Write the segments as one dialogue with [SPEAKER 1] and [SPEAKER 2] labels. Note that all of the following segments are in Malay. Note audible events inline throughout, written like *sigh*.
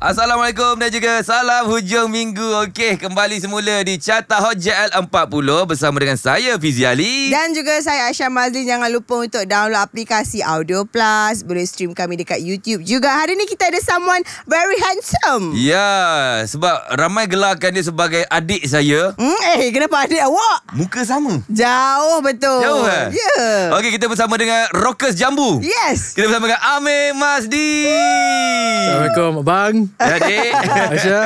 [SPEAKER 1] Assalamualaikum dan juga salam hujung minggu. Okey, kembali semula di Carta Hot JL 40 bersama dengan saya Fizi Ali.
[SPEAKER 2] Dan juga saya Aisyah Mazlin. Jangan lupa untuk download aplikasi Audio Plus. Boleh stream kami dekat YouTube juga. Hari ni kita ada someone very handsome. Ya,
[SPEAKER 1] yeah, sebab ramai gelarkan dia sebagai adik saya. Hmm,
[SPEAKER 2] eh, kenapa adik awak? Muka sama. Jauh betul. Jauh kan? Ya. Yeah.
[SPEAKER 1] Okey, kita bersama dengan Rockers Jambu. Yes. Kita bersama dengan Amir Mazdi. Assalamualaikum. Bang. Adik ya, Aisha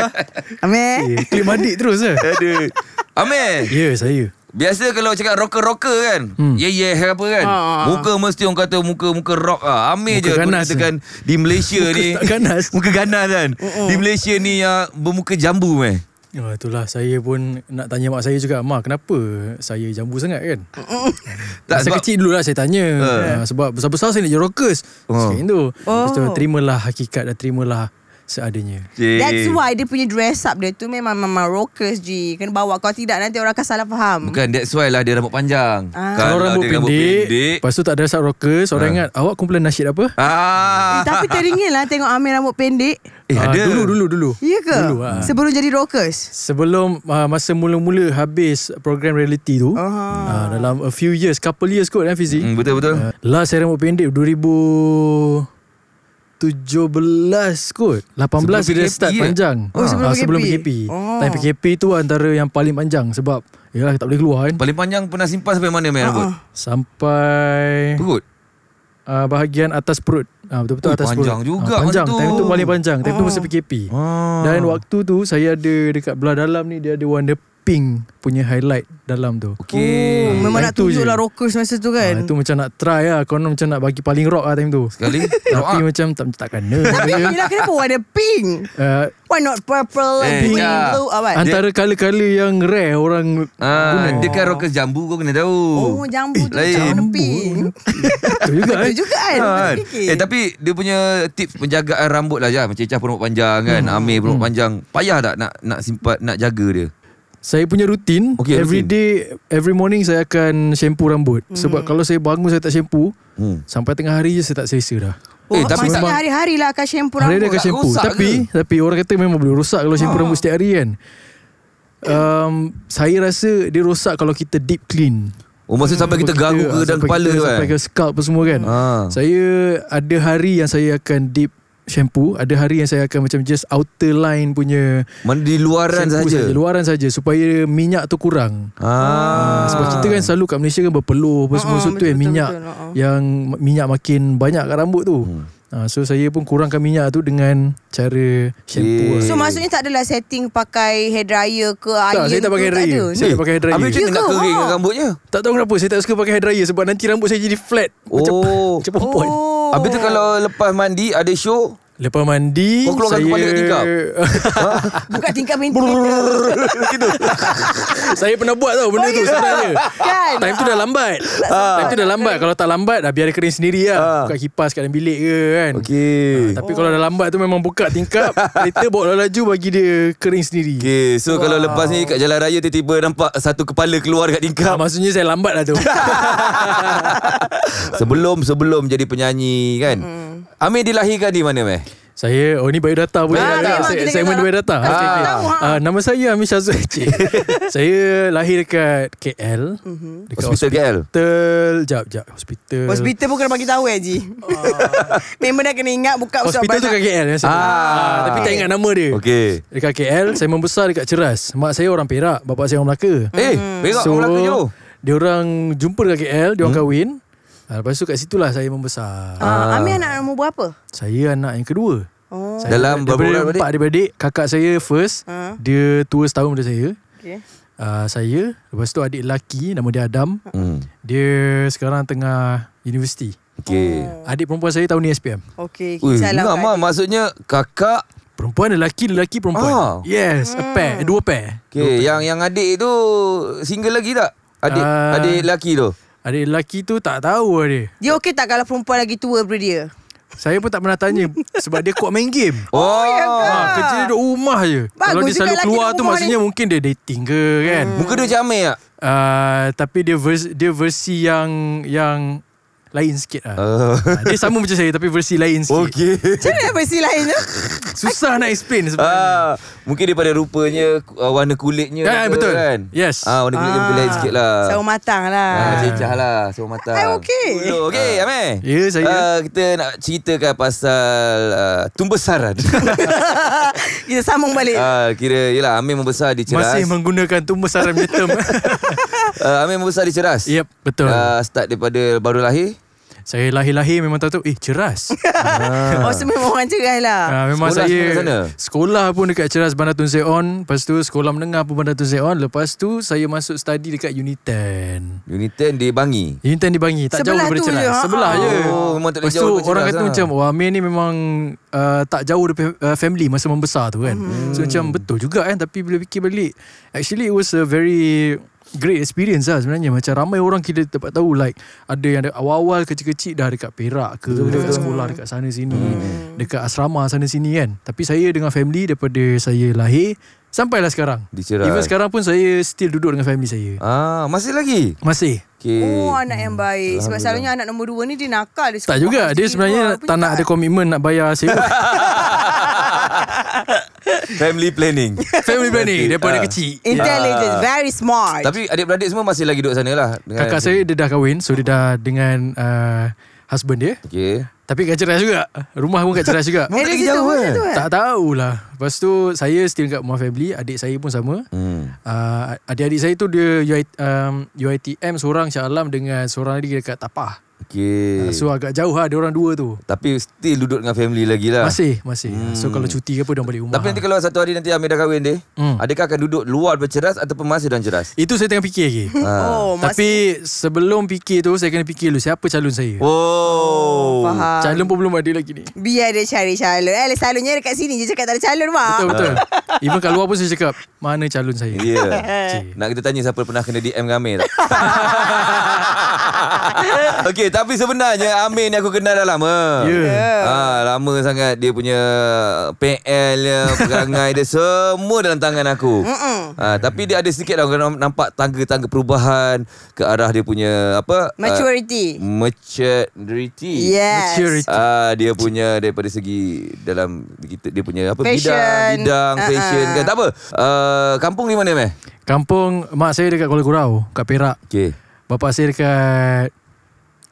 [SPEAKER 3] Amir eh, Klik mandik terus ke eh? Aduh Amir Ya yeah, saya
[SPEAKER 1] Biasa kalau cakap rocker-rocker kan hmm. ye yeah, yeah, apa kan ha, Muka mesti orang kata muka-muka rock lah Amir muka je ganas aku katakan eh. Di Malaysia muka ni Muka ganas Muka ganas kan uh, uh. Di Malaysia ni yang uh, bermuka jambu meh
[SPEAKER 3] Ya oh, itulah saya pun nak tanya mak saya juga Mak kenapa saya jambu sangat kan tak, Masa sebab, kecil dulu lah saya tanya uh. Uh, Sebab besar-besar saya nak jadi rockers uh. Oh. Sekarang tu oh. Lepas tu terimalah hakikat dan terimalah Seadanya That's
[SPEAKER 2] why Dia punya dress up dia tu Memang memang rockers je Kena bawa Kalau tidak nanti orang akan salah faham
[SPEAKER 3] Bukan that's why lah Dia rambut panjang ah. kan, Kalau lah, rambut, rambut pendek, pendek Lepas tu tak ada rasa rockers Orang ah. ingat Awak kumpulan nasyid apa ah. eh,
[SPEAKER 2] Tapi teringin lah Tengok Amir rambut pendek
[SPEAKER 3] Eh ah, ada Dulu dulu dulu Iya ke ah. Sebelum
[SPEAKER 2] jadi rockers
[SPEAKER 3] Sebelum ah, Masa mula-mula Habis program reality tu uh-huh. ah, Dalam a few years Couple years kot kan eh, Fizi mm, Betul betul ah, Last saya rambut pendek 2000 2017 kot 18 sebelum PKP start ya? panjang oh, ah, sebelum, ha, PKP. sebelum PKP oh. PKP tu antara yang paling panjang Sebab Yalah tak boleh keluar kan Paling
[SPEAKER 1] panjang pernah simpan sampai mana main
[SPEAKER 3] rambut? Ah, ah. Sampai Perut? Uh, bahagian atas perut uh, Betul-betul oh, atas panjang perut Panjang juga uh, Panjang tu. Time tu paling panjang Time oh. tu masa PKP oh. Dan waktu tu Saya ada dekat belah dalam ni Dia ada wonder pink punya highlight dalam tu. Okay. Ooh, ah, memang nak tunjuk lah rockers masa tu kan. Ha, itu macam nak try lah. Kau macam nak bagi paling rock lah time tu. Sekali. *laughs* Tapi macam tak, tak kena. *laughs* Tapi
[SPEAKER 2] kenapa warna pink? Uh, Why not purple eh, pink ya. blue? Oh, Apa? Ah, Antara
[SPEAKER 3] kala-kala yang rare orang ha, guna. Dia kan rockers jambu kau kena tahu.
[SPEAKER 2] Oh jambu eh, tu lain. jambu. Warna pink.
[SPEAKER 3] Betul
[SPEAKER 1] juga eh. Eh. kan. juga kan. Ha, kan. Eh, tapi dia punya tips penjagaan rambut lah. Ya. Macam Cah pun panjang kan. Hmm. Amir pun hmm. panjang. Payah tak nak nak simpan, nak jaga dia?
[SPEAKER 3] Saya punya rutin okay, Every routine. day Every morning saya akan Shampoo rambut hmm. Sebab kalau saya bangun Saya tak shampoo hmm. Sampai tengah hari je Saya tak selesa dah Oh, eh, tapi maksudnya
[SPEAKER 2] hari-hari lah Akan shampoo rambut Hari-hari akan shampoo rosak Tapi
[SPEAKER 3] tapi orang kata memang boleh rosak Kalau shampoo ha. rambut setiap hari kan um, Saya rasa Dia rosak kalau kita deep clean Oh maksudnya sampai kita ganggu ke dalam kepala kan Sampai ke scalp semua kan ha. Saya ada hari yang saya akan deep shampoo ada hari yang saya akan macam just outer line punya mana di luaran saja luaran saja supaya minyak tu kurang ah ha, sebab kita kan selalu kat Malaysia kan berpeluh apa semua ah, so tu yang minyak ah. yang minyak makin banyak kat rambut tu hmm. Ah, so saya pun kurangkan minyak tu dengan cara shampoo okay. Lah. Eh. so maksudnya
[SPEAKER 2] tak adalah setting pakai hair dryer ke tak, iron saya tak pakai hair dryer saya tak pakai
[SPEAKER 3] hair dryer habis nak keringkan ah. rambutnya tak tahu kenapa saya tak suka pakai hair dryer sebab nanti rambut saya jadi flat oh. macam *laughs* oh.
[SPEAKER 1] macam Habis tu kalau lepas mandi ada show
[SPEAKER 3] Lepas mandi
[SPEAKER 1] Kau keluarkan saya... kepala kat
[SPEAKER 2] tingkap *laughs* Buka tingkap main Begitu
[SPEAKER 3] Saya pernah buat tau Benda oh, tu yeah. kan? Time tu dah lambat ah. Time tu dah lambat Kalau tak lambat Dah biar dia kering sendiri lah ah. Buka kipas kat dalam bilik ke kan Okay ah, Tapi oh. kalau dah lambat tu Memang buka tingkap Kereta bawa laju Bagi dia kering sendiri Okay So wow. kalau lepas ni Kat
[SPEAKER 1] jalan raya Tiba-tiba nampak Satu kepala keluar kat tingkap ah, Maksudnya saya lambat lah tu Sebelum Sebelum jadi penyanyi kan Amir dilahirkan di mana meh?
[SPEAKER 3] Saya Oh ni bayu data pun ah, Saya Saya mendua data ah, ha. Ha. Ha. Nama saya Amir Syazul *laughs* Saya lahir dekat KL mm-hmm. dekat Hospital, hospital. KL Sekejap jap, Hospital Hospital pun kena bagi
[SPEAKER 2] tahu eh Ji Memang dah kena ingat Buka Hospital tu kat KL ya, saya ah. Tapi tak
[SPEAKER 3] ingat nama dia Okey. Dekat KL Saya membesar dekat Ceras Mak saya orang Perak bapa saya orang Melaka Eh Perak orang Melaka je Dia orang jumpa dekat KL Dia orang hmm. kahwin Ha, lepas tu kat situ lah saya membesar. Ah, ha. Amir
[SPEAKER 2] anak nombor berapa?
[SPEAKER 3] Saya anak yang kedua. Oh. Saya Dalam berapa orang adik? Daripada adik, kakak saya first. Ha. Dia tua setahun daripada saya. Okay. Uh, saya, lepas tu adik lelaki nama dia Adam. Hmm. Dia sekarang tengah universiti. Okay. Oh. Adik perempuan saya tahun ni SPM.
[SPEAKER 2] Okay. Ui, enggak, lah mak,
[SPEAKER 3] maksudnya kakak Perempuan
[SPEAKER 1] lelaki lelaki perempuan. Ah. Yes, hmm. a pair, hmm. dua pair. Okay, dua pair. yang yang adik tu
[SPEAKER 3] single lagi tak? Adik uh, adik lelaki tu. Ada lelaki tu tak tahu dia.
[SPEAKER 2] Dia okey tak kalau perempuan lagi tua daripada dia?
[SPEAKER 3] Saya pun tak pernah tanya *laughs* sebab dia kuat main game. Oh, ya oh ya ke? Ha, kerja dia duduk rumah je. Bagus kalau dia selalu keluar tu maksudnya dia... mungkin dia dating ke kan. Hmm. Muka dia jamil tak? Uh, tapi dia versi, dia versi yang yang lain sikit lah. Uh. Dia sama macam saya tapi versi lain sikit. Okay. Macam mana versi lain tu? Susah nak
[SPEAKER 1] explain sebenarnya. Uh, mungkin daripada rupanya, uh, warna kulitnya. Ya, yeah, betul. Kan? Yes. Ah, uh, warna kulitnya uh. lain ah, sikit lah. Sama
[SPEAKER 2] matang lah. Ah, cecah
[SPEAKER 1] lah. Sama matang. I
[SPEAKER 2] okay. Ulo, oh, okay, uh. Amin.
[SPEAKER 1] Ya, yeah, saya. Uh, kita nak ceritakan pasal uh, tumbesaran.
[SPEAKER 3] *laughs* kita sambung balik.
[SPEAKER 1] Uh, kira, yelah Amin membesar di Ceras. Masih
[SPEAKER 3] menggunakan tumbesaran metem.
[SPEAKER 1] uh, *laughs* Amin membesar di Ceras. Yep, betul. Uh, start daripada baru lahir. Saya
[SPEAKER 3] lahir-lahir memang tahu tu Eh Ceras *laughs*
[SPEAKER 2] ah. Oh semua orang Ceras lah ah, Memang
[SPEAKER 3] sekolah saya sekolah, sekolah pun dekat Ceras Bandar Tun Zeon Lepas tu sekolah menengah pun Bandar Tun Zeon Lepas tu saya masuk study dekat Unit 10 Unit 10 di Bangi Unit 10 di Bangi Tak Sebelah jauh daripada Ceras je. Sebelah oh, je oh, memang tak Lepas tu jauh orang kata lah. macam Wah Amir ni memang uh, Tak jauh dari uh, family Masa membesar tu kan hmm. So macam betul juga kan Tapi bila fikir balik Actually it was a very great experience lah sebenarnya macam ramai orang kita dapat tahu like ada yang awal-awal kecil-kecil dah dekat Perak ke betul dekat sekolah dekat sana sini hmm. dekat asrama sana sini kan tapi saya dengan family daripada saya lahir sampailah sekarang Dicerai. even sekarang pun saya still duduk dengan family saya ah masih lagi masih Okay. Oh
[SPEAKER 2] anak yang baik Sebab selalunya anak nombor dua ni Dia nakal dia
[SPEAKER 3] Tak juga Dia sebenarnya Tak nak ada komitmen Nak bayar sewa *laughs* *laughs*
[SPEAKER 1] Family planning
[SPEAKER 3] Family planning Daripada uh, kecil Intelligent yeah.
[SPEAKER 2] Very smart Tapi
[SPEAKER 1] adik-beradik semua Masih lagi duduk sana lah Kakak adik.
[SPEAKER 3] saya dia dah kahwin So dia dah dengan uh, Husband dia Okay Tapi kat cerai juga Rumah pun kat cerai juga kan? Eh dia kerja apa Tak tahulah Lepas tu Saya still kat rumah family Adik saya pun sama hmm. uh, Adik-adik saya tu Dia UI, um, UITM Seorang Syah Alam Dengan seorang lagi Dekat Tapah Okay. Ah, so agak jauh lah orang dua tu
[SPEAKER 1] Tapi still duduk dengan family lagi lah Masih masih. Ah, hmm. So
[SPEAKER 3] kalau cuti ke apa Diorang balik rumah Tapi
[SPEAKER 1] nanti kalau satu hari Nanti Amir dah kahwin deh, hmm. Adakah akan duduk luar berceras atau masih dalam ceras
[SPEAKER 3] Itu saya tengah fikir lagi ha. *laughs* oh, Tapi masih. sebelum fikir tu Saya kena fikir dulu Siapa calon saya Oh, Faham. Calon pun belum ada lagi ni
[SPEAKER 2] Biar dia cari calon Eh calonnya dekat sini Dia cakap tak ada calon mah Betul betul *laughs* Even kat luar
[SPEAKER 3] pun saya cakap Mana calon saya Ya yeah. Nak kita tanya siapa pernah
[SPEAKER 1] kena DM dengan Amir *laughs* Okay Okey, tapi sebenarnya Amin, ni aku kenal dah lama. Ya. Yeah. Ah, lama sangat dia punya PL dia, perangai dia semua dalam tangan aku. Ha, ah, tapi dia ada sedikit dah nampak tangga-tangga perubahan ke arah dia punya apa? Ah, maturity. Uh, maturity. Yes. Maturity. Ah, dia punya daripada segi dalam kita dia punya apa fashion. bidang bidang uh-huh. fashion kan. Tak apa. Uh, kampung ni mana meh?
[SPEAKER 3] Kampung mak saya dekat Kuala Kurau, kat Perak. Okey. Bapak saya dekat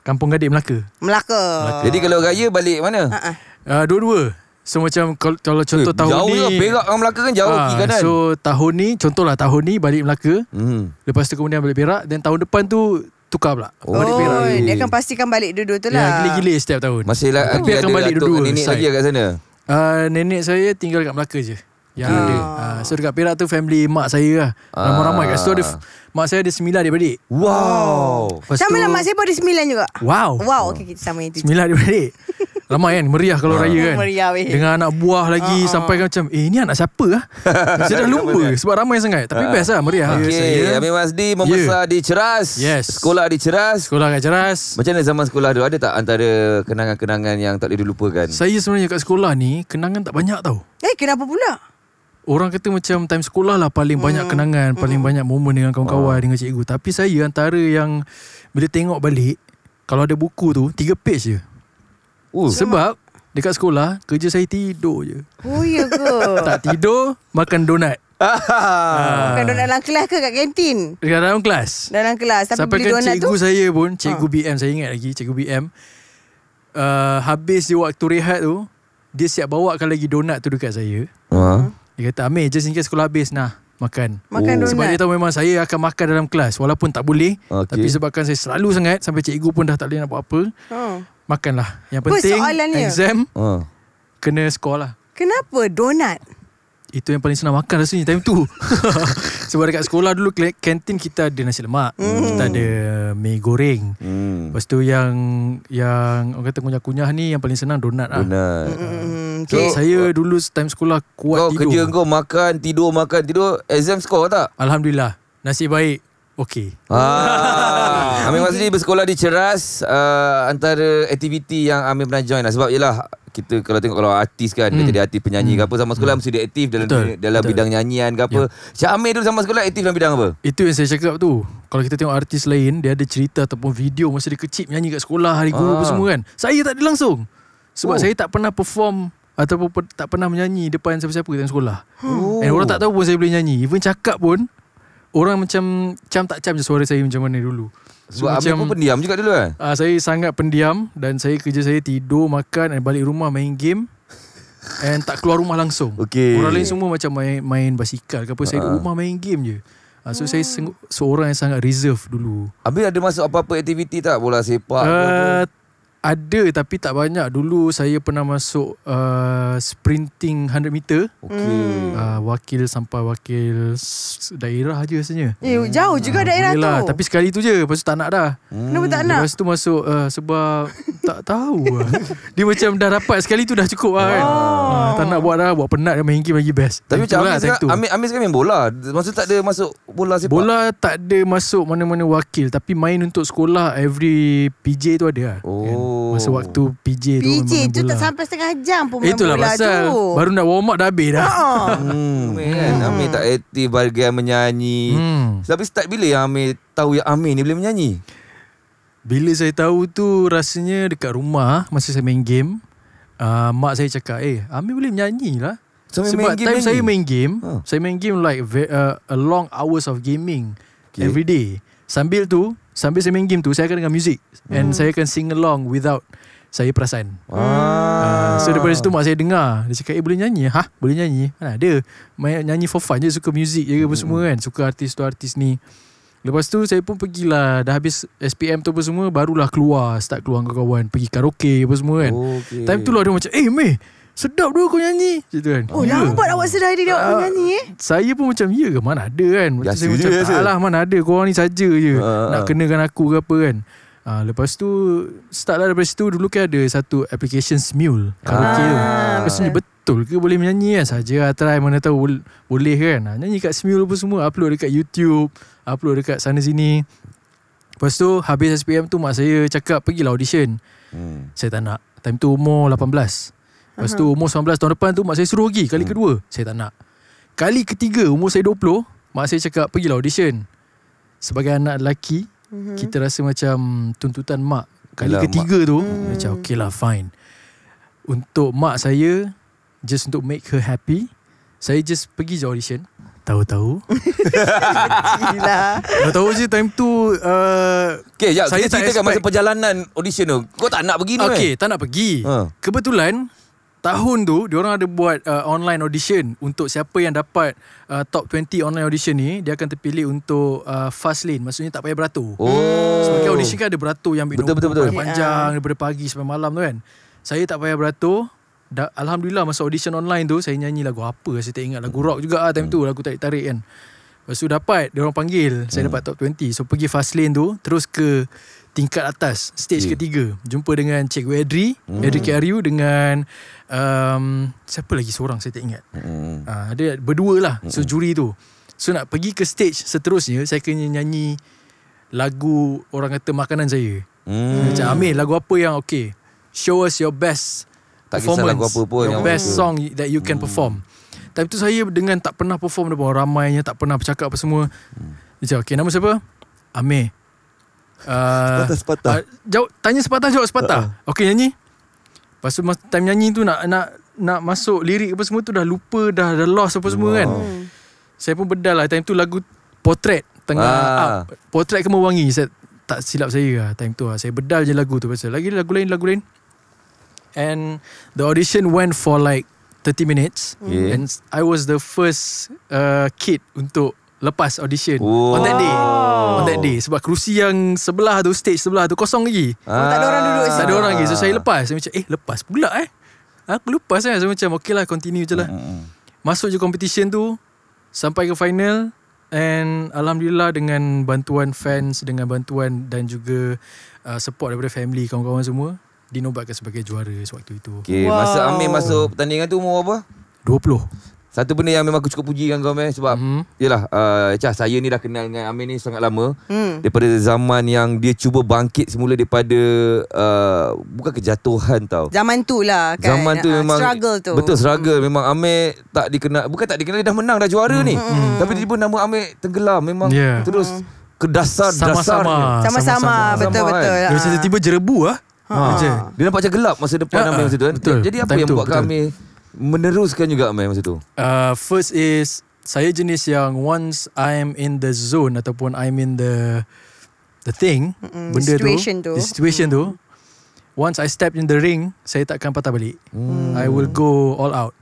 [SPEAKER 3] Kampung Gadik Melaka. Melaka. Melaka. Jadi kalau raya balik mana? Uh-uh. Uh, uh ah, dua dua So macam kalau contoh eh, tahun jauh ni. Jauh Perak dengan Melaka kan jauh uh, ah, kiri So tahun ni, contoh lah tahun ni balik Melaka. Hmm. Lepas tu kemudian balik Perak. Dan tahun depan tu tukar pula. Oh, balik Perak. Oh, dia
[SPEAKER 2] akan pastikan balik dua-dua tu ya, lah. Ya,
[SPEAKER 1] gila-gila setiap tahun. Masih lah, oh. Tapi akan balik dua-dua. Nenek saya kat sana?
[SPEAKER 3] Uh, nenek saya tinggal kat Melaka je. Yang okay. ada. Uh, so dekat Perak tu family mak saya lah. Ramai-ramai kat situ ada... Mak saya ada sembilan adik-beradik Wow Lepas Sama tu, lah mak saya
[SPEAKER 2] pun ada sembilan juga Wow Wow Okay kita sama itu
[SPEAKER 3] Sembilan adik-beradik Lama kan Meriah kalau raya kan Meriah weh Dengan anak buah lagi uh-huh. Sampai kan macam Eh ni anak siapa lah *laughs* Saya dah lupa Sebab ramai sangat Tapi uh-huh. best lah meriah Okay ya. Amin Masdi Membesar
[SPEAKER 1] yeah. di Ceras Yes Sekolah di Ceras Sekolah kat Ceras Macam mana zaman sekolah tu Ada tak antara Kenangan-kenangan yang tak boleh dilupakan Saya sebenarnya kat sekolah ni Kenangan tak banyak tau
[SPEAKER 3] Eh kenapa pula Orang kata macam time sekolah lah paling mm. banyak kenangan, mm. paling banyak momen dengan kawan-kawan, wow. dengan cikgu. Tapi saya antara yang bila tengok balik, kalau ada buku tu, tiga page je. Uh. Sebab dekat sekolah, kerja saya tidur je.
[SPEAKER 2] Oh iya ke?
[SPEAKER 3] *laughs* tak tidur, makan donat. *laughs* Ah. Makan donat
[SPEAKER 2] dalam kelas ke kat kantin?
[SPEAKER 3] Dekat dalam kelas.
[SPEAKER 2] Dalam kelas. Tapi Sampai kan donat cikgu tu? cikgu saya pun, ah. cikgu ha.
[SPEAKER 3] BM saya ingat lagi, cikgu BM. Uh, habis dia waktu rehat tu, dia siap bawakan lagi donat tu dekat saya. Haa. Ah. Dia kata Amir just in case sekolah habis nah makan. Makan oh. Sebab dia tahu memang saya akan makan dalam kelas walaupun tak boleh okay. tapi sebabkan saya selalu sangat sampai cikgu pun dah tak boleh nak buat apa. Oh. Makanlah. Yang penting exam oh. kena sekolah.
[SPEAKER 2] lah. Kenapa donat?
[SPEAKER 3] Itu yang paling senang makan rasanya time tu. *laughs* Sebab dekat sekolah dulu kantin kita ada nasi lemak, mm. kita ada mi goreng. Mm. Lepas tu yang yang orang kata kunyah-kunyah ni yang paling senang donat, donat. lah. Donat. Mm. Okay. So, saya dulu time sekolah
[SPEAKER 1] kuat kau tidur. Kau kerja kau makan, tidur, makan, tidur. Exam score tak?
[SPEAKER 3] Alhamdulillah. Nasib baik. Okay.
[SPEAKER 1] Ah, *laughs* Amir Mazli bersekolah di Ceras. Uh, antara aktiviti yang Amir pernah join lah. Sebab ialah kita kalau tengok kalau artis kan hmm. jadi artis penyanyi hmm. ke apa sama sekolah hmm. mesti dia aktif dalam Betul. dalam Betul. bidang nyanyian ke apa. Ya. Amir dulu sama sekolah aktif dalam bidang apa? Itu yang saya cakap
[SPEAKER 3] tu. Kalau kita tengok artis lain dia ada cerita ataupun video masa dia kecil nyanyi kat sekolah hari guru ah. apa semua kan. Saya tak ada langsung. Sebab oh. saya tak pernah perform Ataupun pe- tak pernah menyanyi depan siapa-siapa dalam sekolah. Oh. And orang oh. tak tahu pun saya boleh nyanyi. Even cakap pun, orang macam cam tak cam je suara saya macam mana dulu. So, Sebab macam, pun pendiam juga dulu kan? Uh, saya sangat pendiam dan saya kerja saya tidur, makan dan balik rumah main game. And tak keluar rumah langsung. Okay. Orang lain semua macam main, main basikal ke apa. Saya uh-huh. rumah main game je. Uh, so, hmm. saya seorang yang sangat reserve dulu.
[SPEAKER 1] Habis ada masuk apa-apa aktiviti tak? Bola sepak? Uh, ada
[SPEAKER 3] tapi tak banyak. Dulu saya pernah masuk uh, sprinting 100 meter. Okay. Uh, hmm. ah, wakil sampai wakil daerah je rasanya. Eh, jauh juga uh, daerah okay lah. tu. Tapi sekali tu je. Lepas tu tak nak dah. Hmm. Kenapa tak nak? Lepas tu masuk uh, sebab *laughs* tak tahu. lah. *laughs* Dia macam dah dapat sekali tu dah cukup lah kan. Oh. Uh, tak nak buat dah. Buat penat dan main game best. Tapi macam lah, Amir, Amir sekarang main bola. Masa tak ada masuk bola sepak. Bola tak ada masuk mana-mana wakil. Tapi main untuk sekolah every PJ tu ada lah. Oh. Kan? Masa waktu PJ, tu PJ tu tak sampai
[SPEAKER 2] setengah jam pun Itulah main bola pasal Baru
[SPEAKER 3] nak warm up dah habis dah
[SPEAKER 2] uh-huh.
[SPEAKER 1] hmm. Man, hmm. Amir tak aktif bagian menyanyi hmm. Tapi start bila yang
[SPEAKER 3] Amir tahu yang Amir ni boleh menyanyi? Bila saya tahu tu rasanya dekat rumah Masa saya main game uh, Mak saya cakap eh Amir boleh menyanyi lah so, Sebab main game time main saya ha. main game huh. Saya main game like uh, a long hours of gaming okay. Every day Sambil tu Sambil saya main game tu Saya akan dengar music mm. And hmm. saya akan sing along Without saya perasan ah. uh, So daripada situ Mak saya dengar Dia cakap Eh boleh nyanyi Hah boleh nyanyi Mana ada main, Nyanyi for fun je Suka music je mm. semua hmm. kan Suka artis tu artis ni Lepas tu saya pun pergilah Dah habis SPM tu apa semua Barulah keluar Start keluar kawan-kawan Pergi karaoke apa semua kan oh, okay. Time tu lah dia macam Eh meh Sedap dulu kau nyanyi Macam tu kan Oh ya. lambat awak sedar dia uh, nyanyi eh Saya pun macam Ya ke mana ada kan macam Biasa saya je macam, Alah mana ada Korang ni saja je uh, Nak kenakan aku ke apa kan Ah lepas tu start lah daripada situ dulu kan ada satu application Smule karaoke uh, tu. Pasal uh, betul ke boleh menyanyi kan saja lah, try mana tahu boleh kan. Uh, nyanyi kat Smule pun semua upload dekat YouTube, upload dekat sana sini. Lepas tu habis SPM tu mak saya cakap pergilah audition. Hmm. Saya tak nak. Time tu umur 18. Lepas tu umur 19 tahun depan tu Mak saya suruh pergi Kali hmm. kedua Saya tak nak Kali ketiga umur saya 20 Mak saya cakap Pergilah audition Sebagai anak lelaki hmm. Kita rasa macam Tuntutan mak Kali Yalah, ketiga mak. tu hmm. Macam okey lah fine Untuk mak saya Just untuk make her happy Saya just pergi je audition Tahu-tahu *laughs* Tahu-tahu je time tu uh, Okay sekejap saya ceritakan expect. masa perjalanan audition tu Kau tak nak pergi ni Okay eh? tak nak pergi uh. Kebetulan tahun tu dia orang ada buat uh, online audition untuk siapa yang dapat uh, top 20 online audition ni dia akan terpilih untuk uh, fast lane maksudnya tak payah beratur. Oh. Sebab kan audition kan ada beratur yang betul, betul, betul. panjang daripada pagi sampai malam tu kan. Saya tak payah beratur. Da, Alhamdulillah masa audition online tu saya nyanyi lagu apa lah, saya tak ingat lagu rock juga ah time tu lagu tak tarik kan. Lepas tu dapat orang panggil saya hmm. dapat top 20. So pergi fast lane tu terus ke tingkat atas stage okay. ketiga jumpa dengan Cik Wedri hmm. Edri Kariu dengan um, siapa lagi seorang saya tak ingat hmm. uh, ada berdua lah hmm. sejuri tu so nak pergi ke stage seterusnya saya kena nyanyi lagu orang kata makanan saya hmm. macam ah, Amir lagu apa yang okay show us your best tak performance tak kisah lagu apa pun your best apa. song that you can hmm. perform tapi tu saya dengan tak pernah perform depan orang ramainya tak pernah bercakap apa semua macam hmm. okay nama siapa Amir Sepatah-sepatah uh, ah, ah, Jawab Tanya sepatah jawab sepatah uh, ah, uh. Okay nyanyi Lepas tu time nyanyi tu nak, nak Nak masuk lirik apa semua tu Dah lupa Dah, dah lost apa semua kan. wow. kan Saya pun bedal lah Time tu lagu Portrait Tengah uh. up Portrait kemau wangi Saya tak silap saya lah Time tu lah Saya bedal je lagu tu pasal. Lagi lagu lain Lagu lain And The audition went for like 30 minutes yeah. And I was the first uh, Kid untuk lepas audition oh. on that day on that day sebab kerusi yang sebelah tu stage sebelah tu kosong lagi ah. tak ada orang duduk ah. tak ada orang lagi so saya lepas saya macam eh lepas pula eh aku lepas kan saya macam okay lah continue je lah hmm masuk je competition tu sampai ke final and alhamdulillah dengan bantuan fans dengan bantuan dan juga uh, support daripada family kawan-kawan semua dinobatkan sebagai juara sewaktu itu okay. wow. masa Amir masuk
[SPEAKER 1] pertandingan tu umur berapa?
[SPEAKER 3] 20
[SPEAKER 1] satu benda yang memang aku cukup puji dengan kau meh sebab mm yalah uh, eh, Chah, saya ni dah kenal dengan Amir ni sangat lama mm. daripada zaman yang dia cuba bangkit semula daripada uh, bukan kejatuhan tau.
[SPEAKER 2] Zaman tu lah kan. Zaman tu uh, memang struggle tu. Betul
[SPEAKER 1] struggle mm. memang Amir tak dikenal bukan tak dikenal dia dah menang dah juara mm. ni. Mm. Mm. Tapi tiba-tiba nama Amir tenggelam memang yeah. terus mm. ke dasar dasar sama-sama. sama-sama betul betul. Kan. Dia ah. tiba-tiba jerebu ah. Ha. Dia nampak macam gelap masa depan ya, ah, Amir masa tu kan. Betul. Jadi apa Time yang buat kami meneruskan juga main masa tu?
[SPEAKER 3] Uh, first is saya jenis yang once I am in the zone ataupun I'm in the the thing, Mm-mm, benda situation tu, tu, the situation mm. tu, once I step in the ring, saya tak akan patah balik. Mm. I will go all out.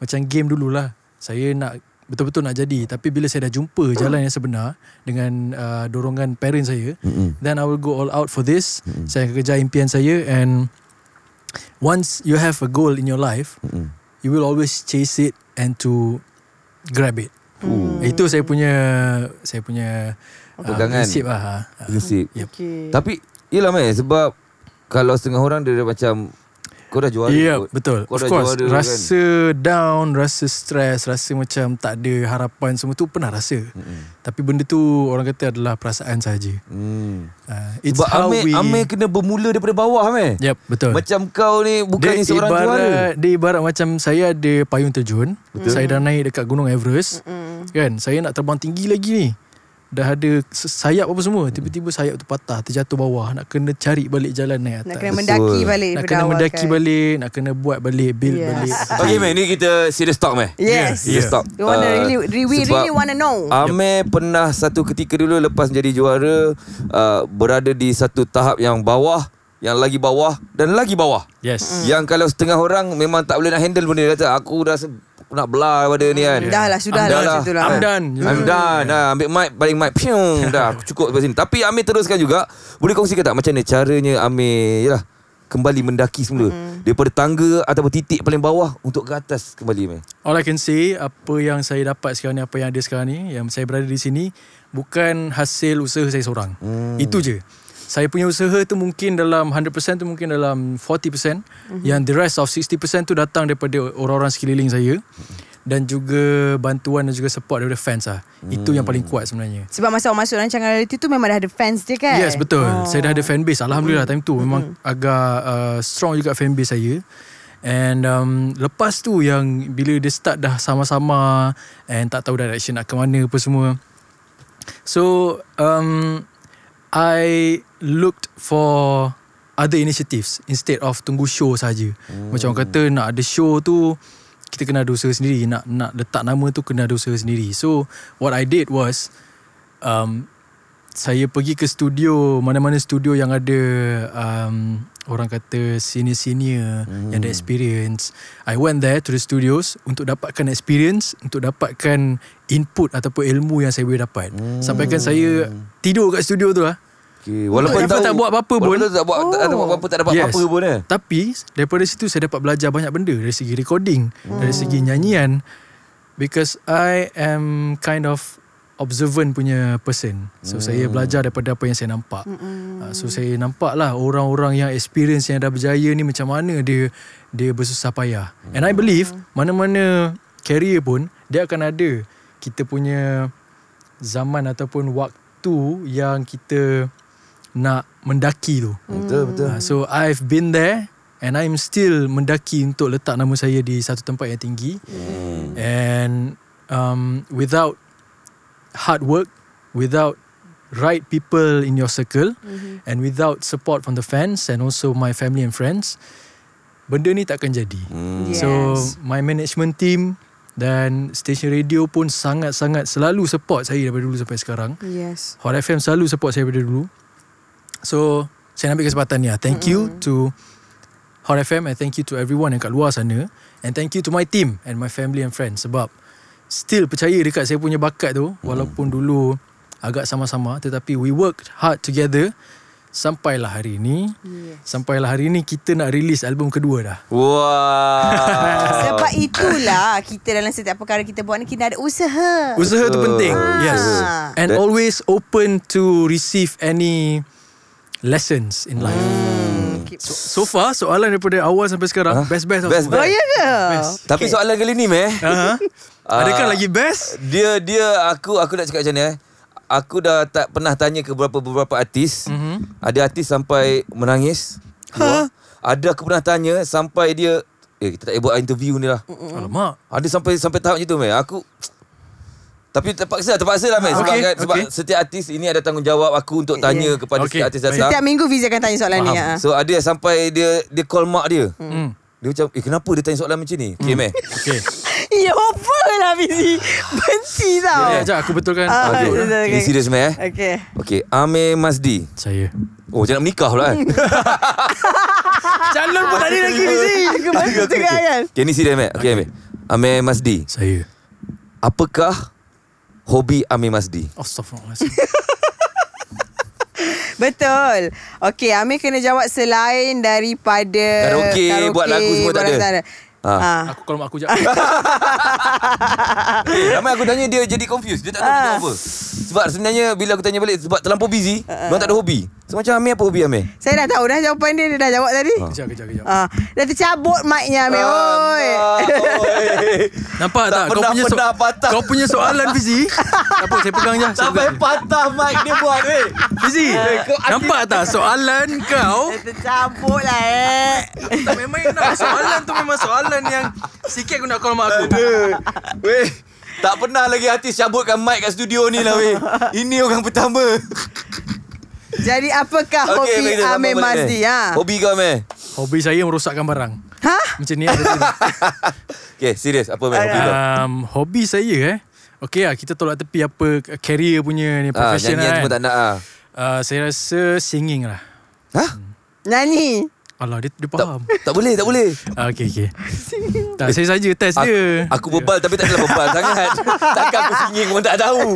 [SPEAKER 3] Macam game dululah. Saya nak betul-betul nak jadi tapi bila saya dah jumpa jalan yang sebenar dengan uh, dorongan parent saya mm-hmm. then i will go all out for this mm-hmm. saya kerja impian saya and once you have a goal in your life mm-hmm you will always chase it and to grab it. Hmm. Itu saya punya saya punya uh, pegangan. Prinsip lah.
[SPEAKER 1] Prinsip. Yep. Okay. Tapi, yelah mai sebab kalau setengah orang dia, dia macam kau dah juara. Ya, betul. of course, juara kan? rasa
[SPEAKER 3] kan? down, rasa stress, rasa macam tak ada harapan semua tu pernah rasa. Mm-hmm. Tapi benda tu orang kata adalah perasaan sahaja. Mm. Uh, Sebab Amir, we... Amir kena bermula daripada bawah, Amir. Ya, yep, betul. Macam kau ni bukan ni seorang ibarat, juara. Dia ibarat macam saya ada payung terjun. Betul. Saya dah naik dekat Gunung Everest. Mm-hmm. Kan, saya nak terbang tinggi lagi ni. Dah ada sayap apa semua Tiba-tiba sayap tu patah Terjatuh bawah Nak kena cari balik jalan naik atas Nak kena mendaki Betul. balik Nak kena mendaki kan. balik Nak kena buat balik Build yes. balik Okay man Ni kita serious talk man Yes yeah. Serious ya. talk
[SPEAKER 1] We wanna really, uh, really, wanna
[SPEAKER 2] know Amir
[SPEAKER 1] yep. pernah Satu ketika dulu Lepas menjadi juara uh, Berada di satu tahap yang bawah yang lagi bawah dan lagi bawah. Yes. Mm. Yang kalau setengah orang memang tak boleh nak handle benda dia aku rasa nak belah pada hmm. ni kan. Dah lah, sudah lah, lah macam lah. I'm done. I'm done. Yeah. Nah, ambil mic, balik mic. Pium, dah, cukup sampai sini. Tapi Amir teruskan juga. Boleh kongsikan tak macam ni. caranya Amir, yalah, kembali mendaki semula. Hmm. Daripada tangga ataupun titik paling bawah untuk ke atas kembali Amir.
[SPEAKER 3] All I can say, apa yang saya dapat sekarang ni, apa yang ada sekarang ni, yang saya berada di sini, bukan hasil usaha saya seorang. Hmm. Itu je saya punya usaha tu mungkin dalam 100% tu mungkin dalam 40% uh-huh. Mhm. yang the rest of 60% tu datang daripada orang-orang sekeliling saya dan juga bantuan dan juga support daripada fans lah. Hmm. Itu yang paling hmm. kuat sebenarnya.
[SPEAKER 2] Sebab masa orang masuk rancangan reality tu memang dah ada fans dia kan? Yes, betul. Oh. Saya
[SPEAKER 3] dah ada fan base. Alhamdulillah hmm. time tu memang hmm. agak uh, strong juga fan base saya. And um, lepas tu yang bila dia start dah sama-sama and tak tahu direction nak ke mana apa semua. So, um, I looked for other initiatives instead of tunggu show saja. Hmm. Macam orang kata nak ada show tu kita kena ada usaha sendiri nak nak letak nama tu kena ada usaha sendiri. So what I did was um saya pergi ke studio mana-mana studio yang ada um orang kata senior-senior hmm. yang ada experience. I went there to the studios untuk dapatkan experience, untuk dapatkan input ataupun ilmu yang saya boleh dapat. Hmm. Sampaikan saya tidur kat studio tu lah. Okay. Walaupun tak, tahu, tak buat apa-apa pun. Walaupun tak buat, oh. tak, buat apa-apa, tak dapat yes. apa-apa pun. Eh. Tapi, daripada situ saya dapat belajar banyak benda. Dari segi recording, hmm. dari segi nyanyian. Because I am kind of observant punya person. So, hmm. saya belajar daripada apa yang saya nampak. Hmm. Ah, so, saya nampak lah orang-orang yang experience yang dah berjaya ni macam mana dia dia bersusah payah. Hmm. And I believe mana-mana career pun, dia akan ada kita punya zaman ataupun waktu yang kita nak mendaki tu. Betul betul. Uh, so I've been there and I'm still mendaki untuk letak nama saya di satu tempat yang tinggi. Mm. And um without hard work, without right people in your circle mm-hmm. and without support from the fans and also my family and friends benda ni takkan jadi mm. yes. so my management team dan station radio pun sangat-sangat selalu support saya daripada dulu sampai sekarang yes hot fm selalu support saya daripada dulu So saya nak ambil kesempatan ni lah. Thank mm-hmm. you to Hot FM and thank you to everyone yang kat luar sana. And thank you to my team and my family and friends sebab still percaya dekat saya punya bakat tu walaupun dulu agak sama-sama tetapi we work hard together sampailah hari ini. Yes. Sampailah hari ini kita nak release album kedua dah. Wow. *laughs* Sebab itulah
[SPEAKER 2] kita dalam setiap perkara kita buat ni kita ada usaha. Usaha tu penting. Ha. Yes. Ah.
[SPEAKER 3] And That... always open to receive any lessons in life. Hmm. So, so far soalan daripada awal sampai sekarang huh? best best. Best. best. Oh, yeah,
[SPEAKER 2] ya best.
[SPEAKER 3] Okay. Tapi soalan kali ni meh. Uh-huh. *laughs*
[SPEAKER 1] Ah, Adakah lagi best? Dia dia aku aku nak cakap macam ni eh. Aku dah tak pernah tanya ke beberapa-beberapa artis. Uh-huh. Ada artis sampai menangis. Huh? Ada aku pernah tanya sampai dia eh kita tak buat interview ni lah. Alamak. Ada sampai sampai tahap macam tu meh. Aku tapi terpaksa terpaksa lah Mas okay. Ah, sebab, okay. Kan, setiap artis ini ada tanggungjawab aku untuk tanya yeah. kepada okay. setiap artis datang. Setiap
[SPEAKER 2] minggu Fizi akan tanya soalan Faham. ni. Ha.
[SPEAKER 1] So ada yang sampai dia dia call mak dia. Hmm. hmm. Dia macam, eh kenapa dia tanya soalan macam ni? Hmm. Okay, meh. Okay.
[SPEAKER 2] ya, apa lah kan, Fizi? *laughs* Benci tau. Ya, ya, sekejap aku betulkan. Uh, okay. Okay. Okay. Okay. Ini serius, meh. Eh. Okay.
[SPEAKER 1] Okay, Ame Masdi. Saya. Oh, macam nak menikah pula kan?
[SPEAKER 2] *laughs* Calon pun tadi lagi, Fizi. *laughs* Aku masih tengah kan?
[SPEAKER 1] Okay, ni serius, meh. Okay, Amir. Ame Masdi. Saya. Apakah Hobi Ami Masdi Astaghfirullahaladzim
[SPEAKER 2] *laughs* Betul Okay Ami kena jawab selain daripada Karaoke, karaoke Buat lagu semua tak ada ha. ha. Aku kalau aku jawab *laughs*
[SPEAKER 1] eh, Ramai aku tanya dia jadi confused Dia tak tahu ha. Ah. apa sebab sebenarnya bila aku tanya balik sebab terlalu busy, uh, uh. tak ada hobi. So, macam Amir apa hobi Amir?
[SPEAKER 2] Saya dah tahu dah jawapan dia, dia dah jawab tadi. Ha. Kejap, kejap, kejap. Ha. Dah tercabut mic-nya Amir. Ah, oi.
[SPEAKER 3] *laughs* Nampak tak? tak kau punya so- patah. Kau punya soalan busy. apa, saya pegang je. Sampai patah mic dia buat. Eh. Busy. Uh, Nampak tak soalan kau? Dah tercabut lah eh. Tak main-main lah. Soalan tu memang soalan yang sikit aku nak call mak aku.
[SPEAKER 1] Weh. Tak pernah lagi artis cabutkan mic kat studio ni lah weh.
[SPEAKER 2] Ini orang pertama. Jadi apakah okay, hobi Amir Amir Mazdi? Ha?
[SPEAKER 3] Hobi kau Amir? Hobi saya merosakkan barang. Hah? Macam ni ada *laughs* Okay, serius. Apa Amir? Hobi, kau? um, hobi saya eh. Okay lah, kita tolak tepi apa career punya ni, ah, profesional. ha, lah kan. Nyanyi Uh, ah. ah, saya rasa singing lah. Hah?
[SPEAKER 2] Hmm. Nyanyi?
[SPEAKER 3] Alah dia, dia faham tak, tak boleh tak boleh ah, Okay okay *laughs* tak, Saya saja test aku, dia Aku bebal tapi tak adalah
[SPEAKER 1] bebal sangat *laughs*
[SPEAKER 3] Takkan aku singing pun tak tahu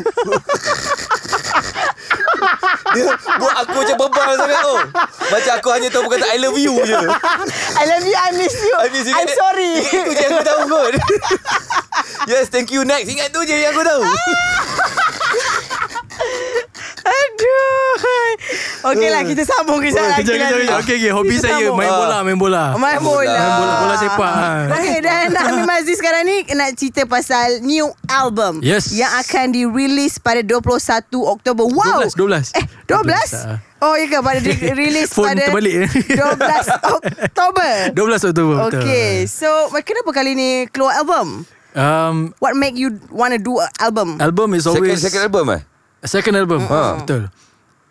[SPEAKER 2] *laughs* Dia buat aku macam bebal sangat tu oh. Macam aku hanya tahu kata I love you je I love you I miss you, I miss you. I'm sorry Itu je aku tahu
[SPEAKER 1] kot Yes thank you next Ingat tu je yang aku tahu
[SPEAKER 2] Aduh. Okey lah kita sambung ke sana. Kejap kejap Okey okey hobi kita
[SPEAKER 3] saya sambung. main bola main bola. Oh, main bola. Main bola bola sepak. Ha. Okey dan nak Amin
[SPEAKER 2] Mazi sekarang ni nak cerita pasal new album yes. yang akan dirilis pada 21 Oktober. Wow. 12 12. Eh
[SPEAKER 3] 12. 12. Ha.
[SPEAKER 2] Oh ya ke pada rilis *laughs* pada terbalik.
[SPEAKER 3] 12 *laughs*
[SPEAKER 2] Oktober. 12 Oktober. Okay. So kenapa kali ni keluar album?
[SPEAKER 3] Um, What
[SPEAKER 2] make you want to do album? Album is always... Second, second album
[SPEAKER 3] eh? Second album ha. Ah, betul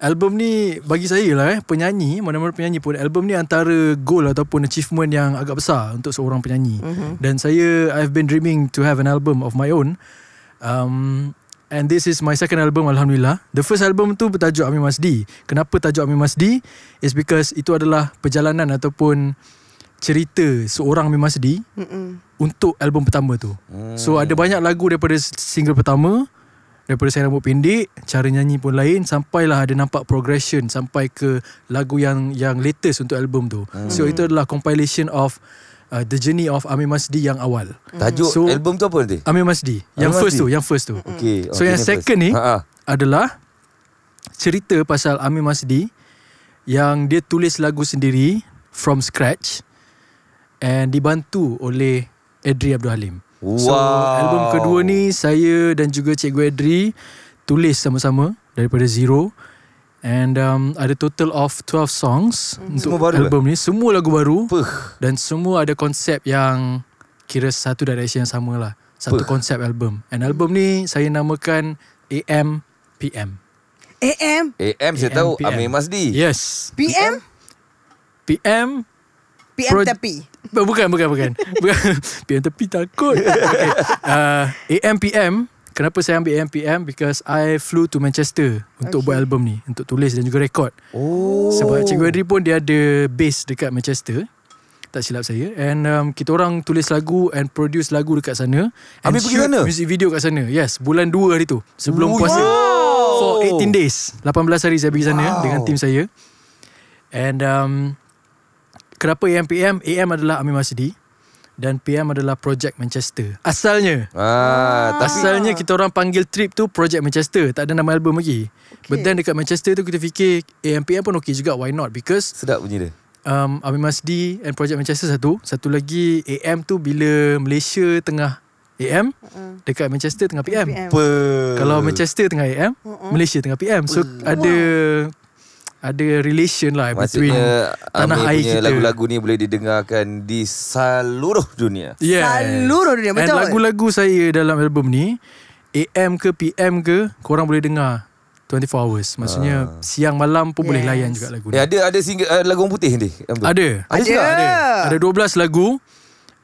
[SPEAKER 3] Album ni bagi saya lah eh Penyanyi Mana-mana penyanyi pun Album ni antara goal Ataupun achievement yang agak besar Untuk seorang penyanyi mm-hmm. Dan saya I've been dreaming to have an album of my own um, And this is my second album Alhamdulillah The first album tu bertajuk Amir Masdi Kenapa tajuk Amir Masdi? It's because itu adalah perjalanan Ataupun cerita seorang Amir Masdi Mm-mm. Untuk album pertama tu mm. So ada banyak lagu daripada single pertama Daripada saya rambut pendek, cara nyanyi pun lain. Sampailah ada nampak progression sampai ke lagu yang yang latest untuk album tu. Hmm. So, itu adalah compilation of uh, The Journey of Amir Masdi yang awal. Tajuk so, album tu apa nanti? Amir Masdi. Yang Amir first tu, yang first tu. Hmm. Okay. So, okay, yang second ni Ha-ha. adalah cerita pasal Amir Masdi yang dia tulis lagu sendiri from scratch and dibantu oleh Edri Abdul Halim. Wow. So album kedua ni saya dan juga Cikgu Edri tulis sama-sama daripada zero. And um, ada total of 12 songs hmm untuk semua album eh? ni. Semua lagu baru. Puh. Dan semua ada konsep yang kira satu direction yang sama lah. Satu Puh. konsep album. And album ni saya namakan AM PM. AM? AM saya tahu Amir Masdi. Yes. PM. PM, PM tapi. Oh, bukan, bukan, bukan. *laughs* bukan. PM tapi takut. Okay. Uh, AM, PM. Kenapa saya ambil AM, PM? Because I flew to Manchester untuk okay. buat album ni. Untuk tulis dan juga rekod. Oh. Sebab Cikgu Henry pun dia ada base dekat Manchester. Tak silap saya. And um, kita orang tulis lagu and produce lagu dekat sana. And Habis pergi mana? Music video kat sana. Yes, bulan 2 hari tu. Sebelum oh, puasa. Wow. For 18 days. 18 hari saya pergi sana wow. dengan tim saya. And um, kenapa AM PM AM adalah Amir Masdi dan PM adalah Project Manchester. Asalnya. Ah, ah. asalnya kita orang panggil trip tu Project Manchester. Tak ada nama album lagi. Okay. But then dekat Manchester tu kita fikir AMPM pun okey juga. Why not? Because... Sedap bunyi dia. Um, Amir Masdi and Project Manchester satu. Satu lagi AM tu bila Malaysia tengah AM. Uh-uh. Dekat Manchester tengah PM. PM. Kalau Manchester tengah AM, uh-uh. Malaysia tengah PM. So uh-uh. ada ada relation lah Maksudnya, between tanah Amir air kita. Lagu-lagu
[SPEAKER 1] ni boleh didengarkan di seluruh dunia. Yes. Seluruh dunia, betul. And
[SPEAKER 3] lagu-lagu saya dalam album ni, AM ke PM ke, korang boleh dengar 24 hours. Maksudnya uh. siang malam pun yes. boleh layan juga lagu ni. Eh,
[SPEAKER 1] ada ada single, uh, lagu putih ni? Ada. Ada. Ada.
[SPEAKER 3] Ada 12 lagu.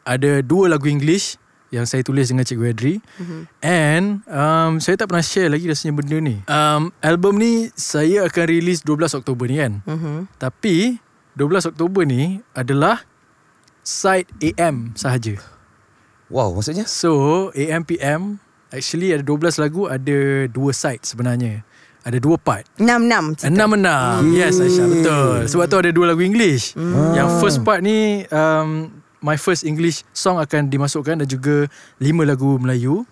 [SPEAKER 3] Ada dua lagu English yang saya tulis dengan Cikgu Adri, Mm-hmm. And um, saya tak pernah share lagi rasanya benda ni. Um, album ni saya akan release 12 Oktober ni kan. Mm-hmm. Tapi 12 Oktober ni adalah side AM sahaja. Wow, maksudnya? So, AM, PM, actually ada 12 lagu, ada dua side sebenarnya. Ada dua part. Enam-enam. Enam-enam. Hmm. Yes, Aisyah. Betul. Sebab tu ada dua lagu English. Hmm. Yang first part ni, um, my first English song akan dimasukkan dan juga lima lagu Melayu.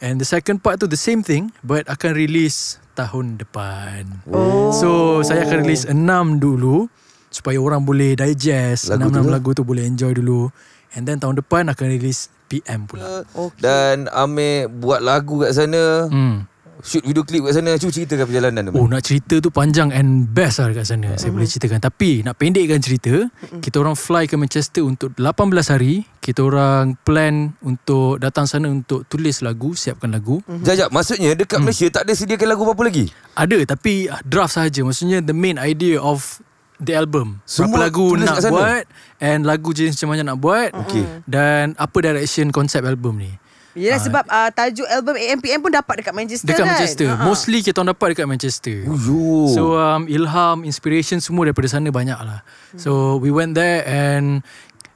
[SPEAKER 3] And the second part tu the same thing but akan release tahun depan. Oh. So saya akan release enam dulu supaya orang boleh digest enam-enam lagu tu boleh enjoy dulu. And then tahun depan akan release PM pula.
[SPEAKER 1] Uh, okay. Dan Amir buat lagu kat sana. Hmm shoot video clip kat sana Cuba ceritakan perjalanan tu Oh nak
[SPEAKER 3] cerita tu panjang and best lah kat sana mm-hmm. Saya boleh ceritakan Tapi nak pendekkan cerita mm-hmm. Kita orang fly ke Manchester untuk 18 hari Kita orang plan untuk datang sana untuk tulis lagu Siapkan lagu Sekejap mm-hmm. maksudnya dekat mm. Malaysia tak ada sediakan lagu apa-apa lagi? Ada tapi draft saja. Maksudnya the main idea of the album Semua Berapa lagu nak buat And lagu jenis macam mana nak buat okay. Dan apa direction konsep album ni
[SPEAKER 2] Ya, ha. sebab uh, tajuk album AMPM pun dapat dekat Manchester dekat kan. Dekat Manchester. Uh-huh.
[SPEAKER 3] Mostly kita orang dapat dekat Manchester. Uyuh. So um, ilham, inspiration semua daripada sana banyak lah. Hmm. So we went there and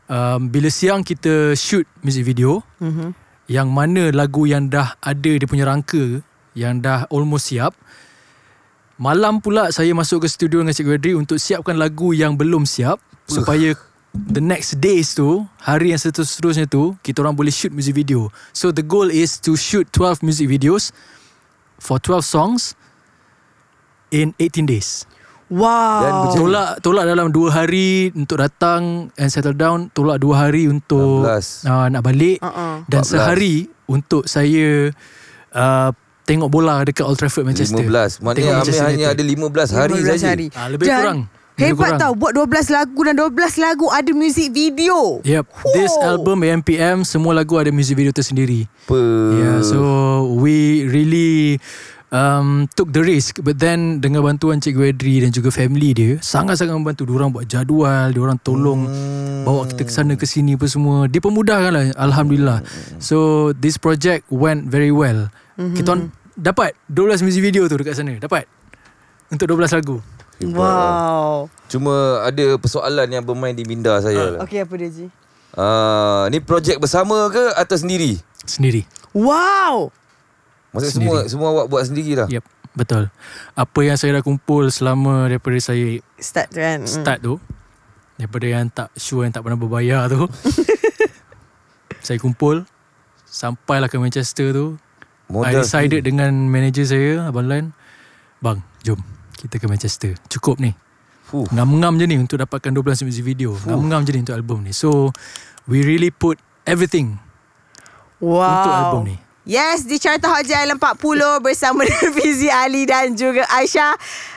[SPEAKER 3] um, bila siang kita shoot music video. Hmm. Yang mana lagu yang dah ada dia punya rangka yang dah almost siap. Malam pula saya masuk ke studio dengan Cik Gregory untuk siapkan lagu yang belum siap. Uh. Supaya the next days tu hari yang seterusnya tu kita orang boleh shoot music video so the goal is to shoot 12 music videos for 12 songs in 18 days wow Dan tolak tolak dalam 2 hari untuk datang and settle down tolak 2 hari untuk uh, nak balik uh-uh. dan 14. sehari untuk saya uh, tengok bola dekat Old Trafford Manchester 15 maknanya Manchester hanya ada 15 hari 15 hari, hari. Ah, ha, lebih Dan, kurang Hebat tau
[SPEAKER 2] Buat 12 lagu Dan 12 lagu Ada music video
[SPEAKER 3] Yep Ooh. This album AMPM Semua lagu ada music video tersendiri Puh. Yeah so We really um, Took the risk But then Dengan bantuan Cikgu Edri Dan juga family dia Sangat-sangat membantu Diorang buat jadual Diorang tolong hmm. Bawa kita ke sana ke sini Apa semua Dia pemudahkan lah Alhamdulillah hmm. So This project went very well mm-hmm. Kita dapat 12 music video tu dekat sana Dapat Untuk 12 lagu Hebat
[SPEAKER 2] wow.
[SPEAKER 1] Uh. Cuma ada persoalan yang bermain di minda saya uh, lah.
[SPEAKER 2] Okey, apa dia, Ji?
[SPEAKER 1] Uh, ni projek bersama ke atau sendiri? Sendiri.
[SPEAKER 2] Wow!
[SPEAKER 3] Maksudnya semua
[SPEAKER 1] semua awak buat sendiri lah? Yep,
[SPEAKER 3] betul. Apa yang saya dah kumpul selama daripada saya...
[SPEAKER 2] Start tu kan? Start
[SPEAKER 3] tu. Daripada yang tak sure yang tak pernah berbayar tu. *laughs* saya kumpul. Sampailah ke Manchester tu. Modal I decided ni. dengan manager saya, Abang Lan. Bang, jom kita ke Manchester. Cukup ni. Ngam-ngam je ni untuk dapatkan 12 music video. Ngam-ngam je ni untuk album ni. So, we really put everything wow. untuk album ni.
[SPEAKER 2] Yes, di Carta Hot Jalan 40 bersama dengan *laughs* Fizi Ali dan juga Aisyah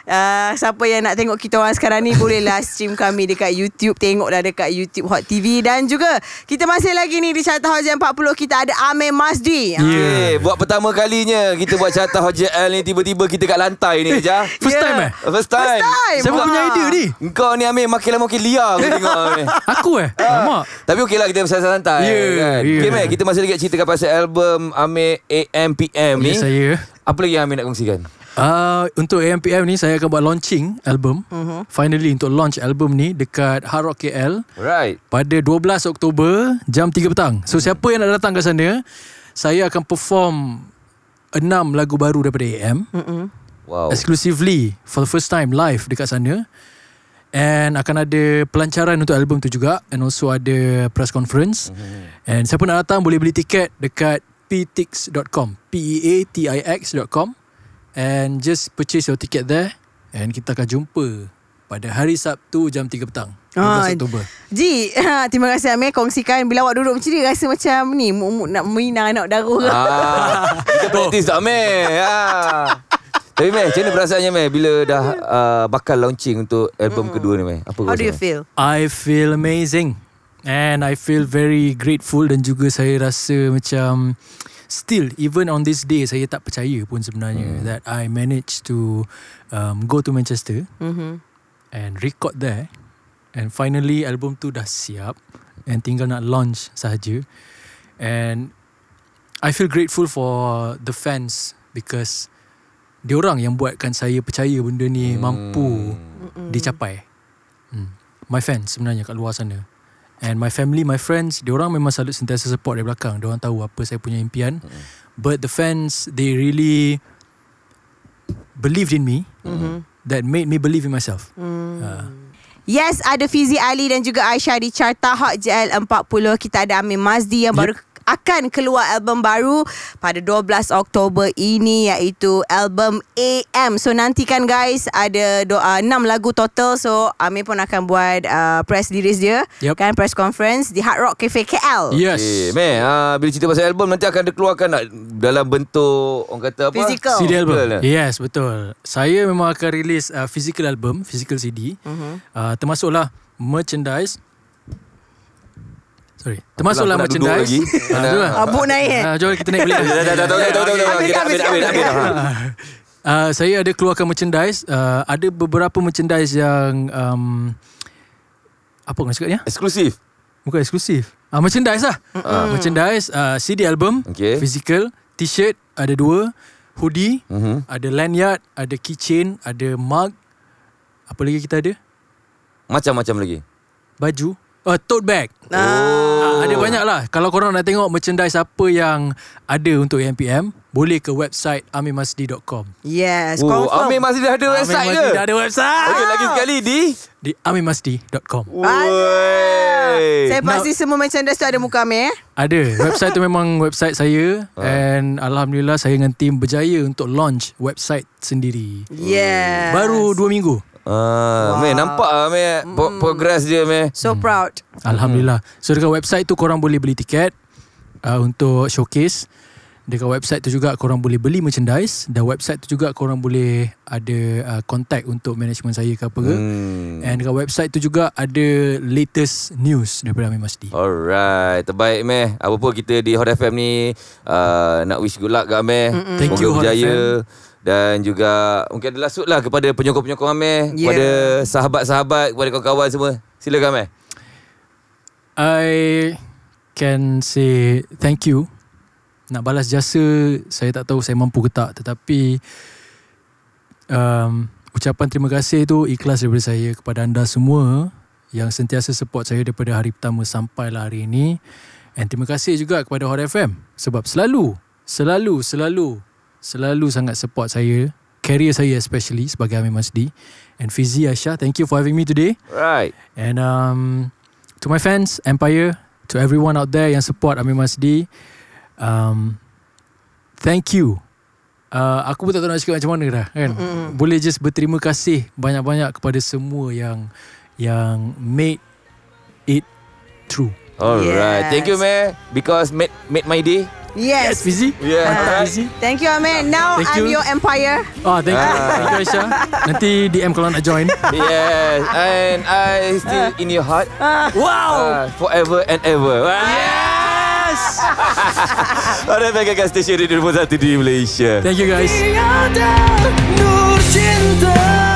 [SPEAKER 2] uh, siapa yang nak tengok kita orang sekarang ni boleh live lah stream kami dekat YouTube tengok, tengoklah dekat YouTube Hot TV dan juga kita masih lagi ni di Carta jam 40 kita ada Amir Masdi. Ya. Yeah.
[SPEAKER 1] Uh. buat pertama kalinya kita buat Carta Haji L ni tiba-tiba kita kat lantai ni ja. *laughs* First yeah. time eh? First time. First time. Siapa Ma. punya idea ni? Engkau ni Amir makin lama makin liar aku tengok. Amir. *laughs* Aku eh? Ah. Lama. Uh, tapi okeylah kita bersantai yeah, kan. Yeah. Okay, man, kita masih lagi ceritakan pasal album Amir AMPM ya, ni. Yes, saya. Apa lagi yang Amir nak kongsikan?
[SPEAKER 3] Ah, untuk AMPM ni saya akan buat launching album. Uh-huh. Finally untuk launch album ni dekat Hard Rock KL. Right. Pada 12 Oktober jam 3 petang. So uh-huh. siapa yang nak datang ke sana, saya akan perform enam lagu baru daripada AM. Uh-huh. Wow. Exclusively for the first time live dekat sana. And akan ada pelancaran untuk album tu juga and also ada press conference. Uh-huh. And siapa nak datang boleh beli tiket dekat ptix.com, p e a t i x.com. And just purchase your ticket there And kita akan jumpa Pada hari Sabtu Jam 3 petang 15 oh, ah, Oktober
[SPEAKER 2] Ji *laughs* Terima kasih Amir Kongsikan Bila awak duduk macam ni Rasa macam ni Mumut nak minang anak darah ah,
[SPEAKER 1] Kita *laughs* practice tak Amir ah. Tapi Meh, macam mana perasaannya Meh bila dah uh, bakal launching untuk album mm. kedua ni Meh? Apa How do you feel?
[SPEAKER 3] I feel amazing. And I feel very grateful dan juga saya rasa macam uh, still even on this day saya tak percaya pun sebenarnya hmm. that I managed to um, go to Manchester mm-hmm. and record there and finally album tu dah siap and tinggal nak launch sahaja and I feel grateful for the fans because dia orang yang buatkan saya percaya benda ni hmm. mampu Mm-mm. dicapai. Hmm. My fans sebenarnya kat luar sana. And my family, my friends, orang memang selalu sentiasa support dari belakang. Diorang tahu apa saya punya impian. Mm-hmm. But the fans, they really believed in me. Mm-hmm. That made me believe in myself. Mm.
[SPEAKER 2] Uh. Yes, ada Fizi Ali dan juga Aisyah di Carta Hot JL 40. Kita ada Amir Mazdi yang yep. baru akan keluar album baru pada 12 Oktober ini iaitu album AM. So nantikan guys ada doa uh, enam lagu total. So Ami pun akan buat uh, press release dia yep. kan press conference di Hard Rock Cafe KL. Yes. Okay, eh,
[SPEAKER 1] man, uh, bila cerita pasal album nanti akan dikeluarkan dalam bentuk orang kata
[SPEAKER 3] apa? Physical. CD album. Eh? Yes, betul. Saya memang akan release uh, physical album, physical CD. Mm-hmm. Uh, termasuklah merchandise
[SPEAKER 2] Sorry. Termasuklah merchandise. abu *laughs* ah, ah, naik eh. Ha, jom kita naik beli. *laughs* Dah dah dah
[SPEAKER 3] dah saya ada keluarkan merchandise. ada beberapa merchandise yang um, apa nak cakapnya? Eksklusif. Bukan eksklusif. Uh, merchandise lah. merchandise, CD album, physical, t-shirt, ada dua. Hoodie, mm-hmm. ada lanyard, ada keychain, ada mug. Apa lagi kita ada?
[SPEAKER 1] Macam-macam lagi.
[SPEAKER 3] Baju. Uh, tote bag. Oh. ada banyak lah. Kalau korang nak tengok merchandise apa yang ada untuk AMPM, boleh ke website amimasdi.com.
[SPEAKER 2] Yes, oh, confirm. Amir Masdi dah ada website Masdi ke? Amir Masdi dah ada
[SPEAKER 3] website. Okay, lagi sekali di? Di amimasdi.com. Wow. Saya pasti Now,
[SPEAKER 2] semua merchandise tu ada muka Amir eh?
[SPEAKER 3] Ada. Website tu memang website saya. Uh. *laughs* And Alhamdulillah saya dengan tim berjaya untuk launch website sendiri.
[SPEAKER 2] Yes. Baru
[SPEAKER 1] dua minggu. Ah, meh nampak ah meh mm. progress dia meh. So mm. proud.
[SPEAKER 3] Alhamdulillah. So dekat website tu korang boleh beli tiket uh, untuk showcase. Dekat website tu juga korang boleh beli merchandise dan website tu juga korang boleh ada uh, contact untuk management saya ke apa ke. Mm. And dekat website tu juga ada latest news daripada Amir Masdi.
[SPEAKER 1] Alright, terbaik meh. Apa pun kita di Hot FM ni uh, nak wish good luck ke meh. Thank Moga you Hot FM dan juga mungkin ada lasut lah kepada penyokong-penyokong Amir, yeah. kepada sahabat-sahabat, kepada kawan-kawan semua. Silakan Amir.
[SPEAKER 3] I can say thank you. Nak balas jasa, saya tak tahu saya mampu ke tak. Tetapi um, ucapan terima kasih itu ikhlas daripada saya kepada anda semua yang sentiasa support saya daripada hari pertama sampailah hari ini. And terima kasih juga kepada Hot FM sebab selalu, selalu, selalu selalu sangat support saya career saya especially sebagai Amir Masdi and Fizi Aisha. thank you for having me today right and um to my fans Empire to everyone out there yang support Amir Masdi um thank you Uh, aku pun tak tahu nak cakap macam mana dah kan mm-hmm. boleh just berterima kasih banyak-banyak kepada semua yang yang made it true All right,
[SPEAKER 1] yes. Thank you, man. because made, made my day.
[SPEAKER 3] Yes. Yes, busy.
[SPEAKER 1] Yeah. Uh,
[SPEAKER 2] busy. *laughs* Thank you, man. Now thank I'm you. your empire. Oh, thank you. Uh, thank you, Aisyah.
[SPEAKER 1] *laughs* Nanti DM kalau nak join. *laughs* Yes. And I still uh. in your heart.
[SPEAKER 2] Uh. Wow. Uh,
[SPEAKER 1] forever and ever. Yes. Ada Mega Gas Station Radio 21 di Malaysia. Thank you guys. nur cinta.